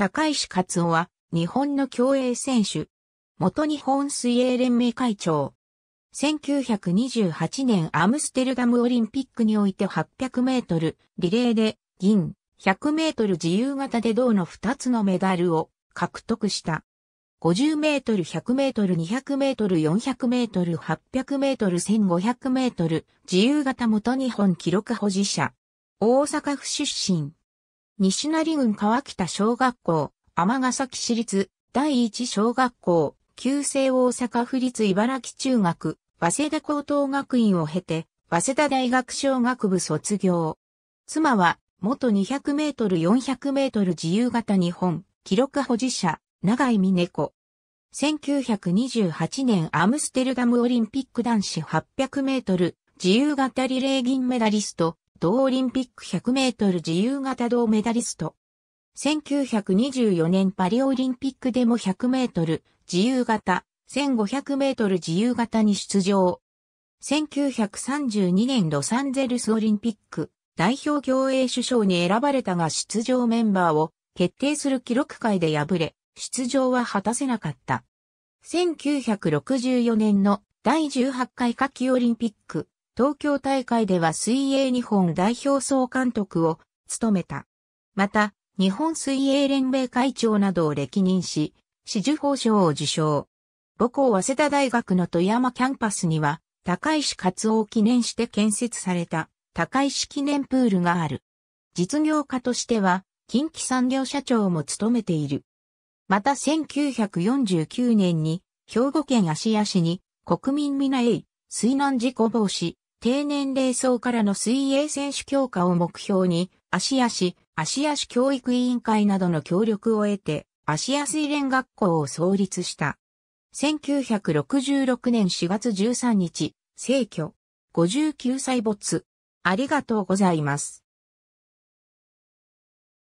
高石克夫は、日本の競泳選手。元日本水泳連盟会長。1928年アムステルダムオリンピックにおいて800メートルリレーで銀、100メートル自由形で銅の2つのメダルを獲得した。50メートル、100メートル、200メートル、400メートル、800メートル、1500メートル、自由形元日本記録保持者。大阪府出身。西成郡川北小学校、ヶ崎市立、第一小学校、旧制大阪府立茨城中学、早稲田高等学院を経て、早稲田大学小学部卒業。妻は、元200メートル400メートル自由形日本、記録保持者、長井美猫。1928年アムステルダムオリンピック男子800メートル自由形リレー銀メダリスト、同オリンピック100メートル自由形銅メダリスト。1924年パリオリンピックでも100メートル自由形、1500メートル自由形に出場。1932年ロサンゼルスオリンピック代表競泳首相に選ばれたが出場メンバーを決定する記録会で敗れ、出場は果たせなかった。1964年の第18回夏季オリンピック東京大会では水泳日本代表総監督を務めた。また、日本水泳連盟会長などを歴任し、紫綬褒章を受賞。母校早稲田大学の富山キャンパスには、高石勝夫記念して建設された高石記念プールがある。実業家としては、近畿産業社長も務めている。また1949年に、兵庫県芦屋市に国民みなえい、水難事故防止低年齢層からの水泳選手強化を目標に、芦屋市、芦屋市教育委員会などの協力を得て、芦屋水連学校を創立した。1966年4月13日、逝去。59歳没。ありがとうございます。